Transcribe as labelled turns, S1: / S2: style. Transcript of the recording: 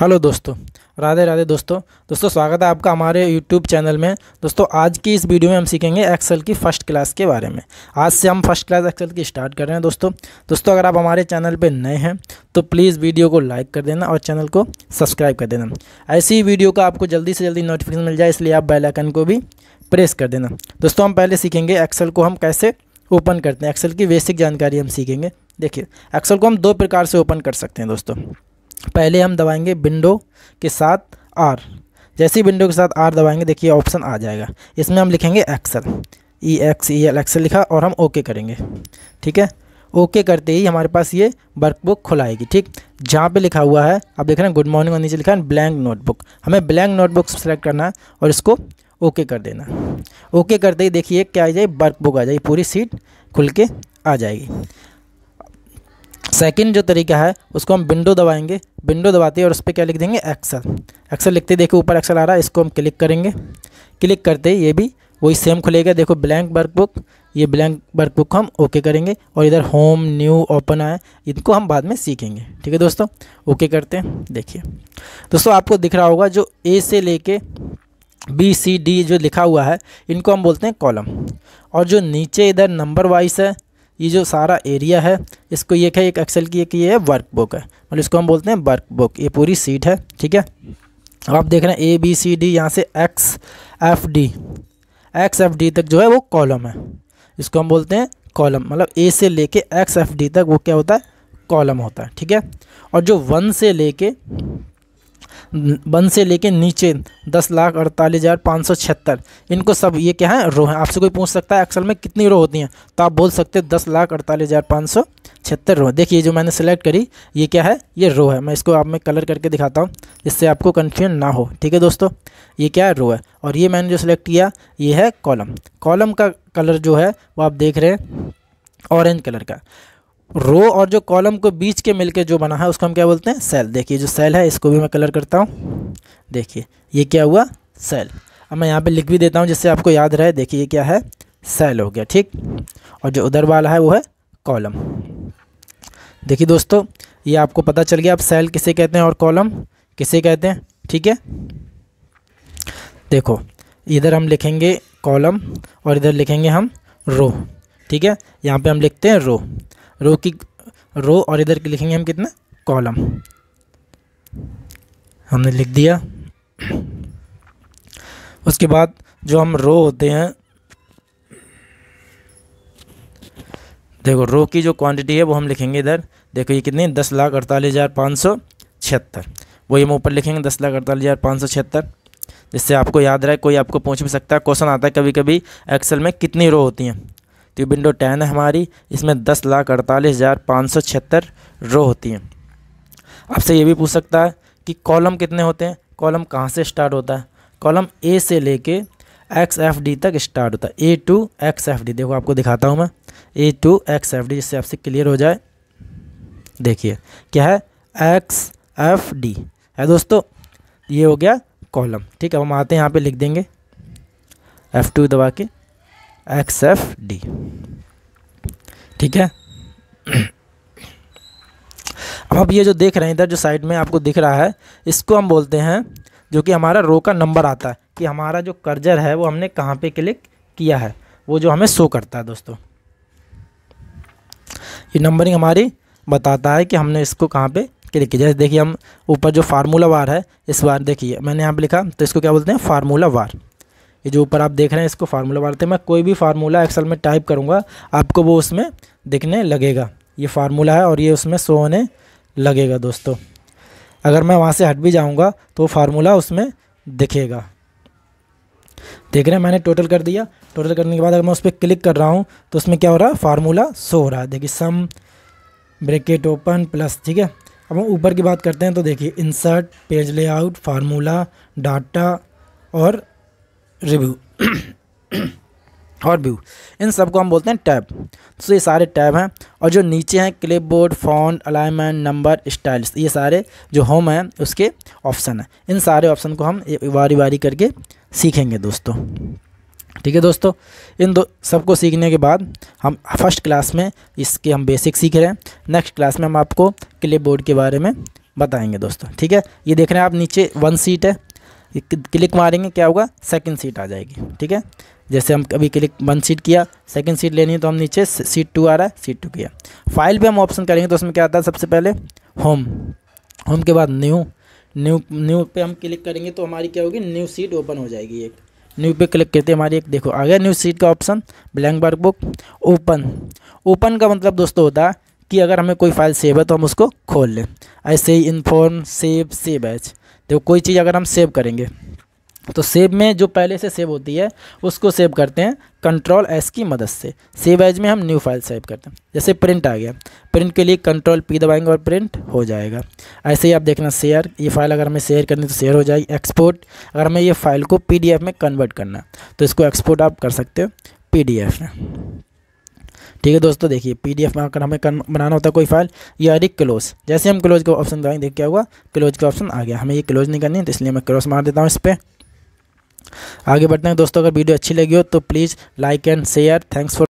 S1: hello दोस्तों राधे राधे दोस्तों दोस्तों स्वागत है आपका हमारे यूट्यूब चैनल में दोस्तों आज की इस वीडियो में हम सीखेंगे एक्सेल की फ़र्स्ट क्लास के बारे में आज से हम फर्स्ट क्लास एक्सेल की स्टार्ट कर रहे हैं दोस्तों दोस्तों अगर आप हमारे चैनल पर नए हैं तो प्लीज़ वीडियो को लाइक कर देना और चैनल को सब्सक्राइब कर देना ऐसी वीडियो का आपको जल्दी से जल्दी नोटिफिकेशन मिल जाए इसलिए आप बेलाइकन को भी प्रेस कर देना दोस्तों हम पहले सीखेंगे एक्सेल को हम कैसे ओपन करते हैं एक्सेल की बेसिक जानकारी हम सीखेंगे देखिए एक्सेल को हम दो प्रकार से ओपन कर सकते हैं दोस्तों पहले हम दबाएंगे विंडो के साथ आर जैसे ही विंडो के साथ आर दबाएंगे देखिए ऑप्शन आ जाएगा इसमें हम लिखेंगे Excel E X E L Excel लिखा और हम ओके करेंगे ठीक है ओके करते ही हमारे पास ये वर्कबुक खुलाएगी ठीक जहाँ पे लिखा हुआ है आप देख रहे हैं गुड मॉर्निंग और नीचे लिखा है ब्लैंक नोटबुक हमें ब्लैंक नोटबुक सेलेक्ट करना है और इसको ओके कर देना ओके करते ही देखिए क्या आ जाए वर्कबुक आ जाएगी पूरी सीट खुल के आ जाएगी सेकेंड जो तरीका है उसको हम विंडो दबाएंगे विंडो दबाते हैं और उस पर क्या लिख देंगे एक्सल एक्सल लिखते देखो ऊपर एक्सल आ रहा है इसको हम क्लिक करेंगे क्लिक करते ही ये भी वही सेम खुलेगा देखो ब्लैंक वर्कबुक ये ब्लैंक वर्कबुक को हम ओके करेंगे और इधर होम न्यू ओपन आए इनको हम बाद में सीखेंगे ठीक है दोस्तों ओके करते हैं देखिए दोस्तों आपको दिख रहा होगा जो ए से लेके बी सी डी जो लिखा हुआ है इनको हम बोलते हैं कॉलम और जो नीचे इधर नंबर वाइज है ये जो सारा एरिया है इसको ये क्या एक एक्सेल की एक ये है वर्क बुक है मतलब इसको हम बोलते हैं वर्क बुक ये पूरी सीट है ठीक है अब आप देख रहे हैं ए बी सी डी यहाँ से X F D X F D तक जो है वो कॉलम है इसको हम बोलते हैं कॉलम मतलब ए से लेके एक्स एफ डी तक वो क्या होता है कॉलम होता है ठीक है और जो वन से लेके वन से लेके नीचे दस लाख अड़तालीस हज़ार पाँच सौ छिहत्तर इनको सब ये क्या है रो है आपसे कोई पूछ सकता है एक्सल में कितनी रो होती हैं तो आप बोल सकते हैं दस लाख अड़तालीस हज़ार पाँच सौ छिहत्तर रो देखिए जो मैंने सेलेक्ट करी ये क्या है ये रो है मैं इसको आप में कलर करके दिखाता हूँ जिससे आपको कन्फ्यूजन ना हो ठीक है दोस्तों ये क्या है रो है और ये मैंने जो सिलेक्ट किया ये है कॉलम कॉलम का कलर जो है वो आप देख रहे हैं ऑरेंज कलर का रो और जो कॉलम को बीच के मिलके जो बना है उसको हम क्या बोलते हैं सेल देखिए जो सेल है इसको भी मैं कलर करता हूँ देखिए ये क्या हुआ सेल अब मैं यहाँ पे लिख भी देता हूँ जिससे आपको याद रहे देखिए ये क्या है सेल हो गया ठीक और जो उधर वाला है वो है कॉलम देखिए दोस्तों ये आपको पता चल गया आप सेल किसे कहते हैं और कॉलम किसे कहते हैं ठीक है देखो इधर हम लिखेंगे कॉलम और इधर लिखेंगे हम रो ठीक है यहाँ पे हम लिखते हैं रो रो की रो और इधर लिखेंगे हम कितना कॉलम हमने लिख दिया उसके बाद जो हम रो होते हैं देखो रो की जो क्वांटिटी है वो हम लिखेंगे इधर देखो ये कितनी दस लाख अड़तालीस हज़ार पाँच सौ छिहत्तर वही हम ऊपर लिखेंगे दस लाख अड़तालीस हज़ार पाँच सौ छिहत्तर जिससे आपको याद रहे कोई आपको पूछ भी सकता है क्वेश्चन आता है कभी कभी एक्सेल में कितनी रो होती हैं तो विंडो टेन है हमारी इसमें दस लाख अड़तालीस हज़ार पाँच सौ छिहत्तर रो होती हैं आपसे ये भी पूछ सकता है कि कॉलम कितने होते हैं कॉलम कहाँ से स्टार्ट होता है कॉलम ए से लेके एक्स एफ डी तक स्टार्ट होता है A to X F D देखो आपको दिखाता हूँ मैं A to X F D जिससे आपसे क्लियर हो जाए देखिए क्या है एक्स एफ डी है दोस्तों ये हो गया कॉलम ठीक है हम आते हैं यहाँ पे लिख देंगे एफ़ टू दबा के एक्स एफ डी ठीक है अब आप ये जो देख रहे हैं इधर जो साइड में आपको दिख रहा है इसको हम बोलते हैं जो कि हमारा रो का नंबर आता है कि हमारा जो कर्जर है वो हमने कहाँ पे क्लिक किया है वो जो हमें शो करता है दोस्तों ये नंबरिंग हमारी बताता है कि हमने इसको कहाँ पे क्लिक किया जैसे देखिए हम ऊपर जो फार्मूला वार है इस बार देखिए मैंने यहाँ पर लिखा तो इसको क्या बोलते हैं फार्मूला वार ये जो ऊपर आप देख रहे हैं इसको फार्मूला बांटते हैं मैं कोई भी फार्मूला एक्सल में टाइप करूँगा आपको वो उसमें दिखने लगेगा ये फार्मूला है और ये उसमें शो होने लगेगा दोस्तों अगर मैं वहाँ से हट भी जाऊँगा तो वो फार्मूला उसमें दिखेगा देख रहे हैं मैंने टोटल कर दिया टोटल करने के बाद अगर मैं उस पर क्लिक कर रहा हूँ तो उसमें क्या हो रहा है फार्मूला शो हो रहा है देखिए सम ब्रेकेट ओपन प्लस ठीक है अब हम ऊपर की बात करते हैं तो देखिए insert page layout formula data और रिव्यू और व्यू इन सब को हम बोलते हैं टैब तो ये सारे टैब हैं और जो नीचे हैं clipboard font alignment number styles ये सारे जो होम हैं उसके ऑप्शन हैं इन सारे ऑप्शन को हम वारी वारी करके सीखेंगे दोस्तों ठीक है दोस्तों इन दो सबको सीखने के बाद हम फर्स्ट क्लास में इसके हम बेसिक सीख रहे हैं नेक्स्ट क्लास में हम आपको क्लिप बोर्ड के बारे में बताएंगे दोस्तों ठीक है ये देख रहे हैं आप नीचे वन सीट है क्लिक मारेंगे क्या होगा सेकंड सीट आ जाएगी ठीक है जैसे हम अभी क्लिक वन सीट किया सेकंड सीट लेनी है तो हम नीचे सीट टू आ रहा है सीट टू किया फाइल पे हम ऑप्शन करेंगे तो उसमें क्या आता है सबसे पहले होम होम के बाद न्यू न्यू न्यू पे हम क्लिक करेंगे तो हमारी क्या होगी न्यू सीट ओपन हो जाएगी एक न्यू पे क्लिक करते हमारी एक देखो आ गया न्यू सीट का option blank workbook open open का मतलब दोस्तों होता है कि अगर हमें कोई फाइल सेव है तो हम उसको खोल लें ऐसे ही इन्फॉर्म सेव सेव एच तो कोई चीज़ अगर हम सेव करेंगे तो सेव में जो पहले से सेव होती है उसको सेव करते हैं कंट्रोल एस की मदद से सेव एज में हम न्यू फाइल सेव करते हैं जैसे प्रिंट आ गया प्रिंट के लिए कंट्रोल पी दबाएंगे और प्रिंट हो जाएगा ऐसे ही आप देखना शेयर ये फाइल अगर हमें शेयर करनी तो शेयर हो जाएगी एक्सपोर्ट अगर हमें ये फाइल को पी में कन्वर्ट करना तो इसको एक्सपोर्ट आप कर सकते हो पी में ठीक है दोस्तों देखिए पी डी एफ में हमें हमें बनाना होता है कोई फाइल या रिक क्लोज जैसे हम क्लोज का ऑप्शन दबाएंगे देख क्या हुआ क्लोज का ऑप्शन आ गया हमें ये क्लोज नहीं करनी है तो इसलिए मैं क्रॉस मार देता हूँ इस पर आगे बढ़ते हैं दोस्तों अगर वीडियो अच्छी लगी हो तो please like and share thanks for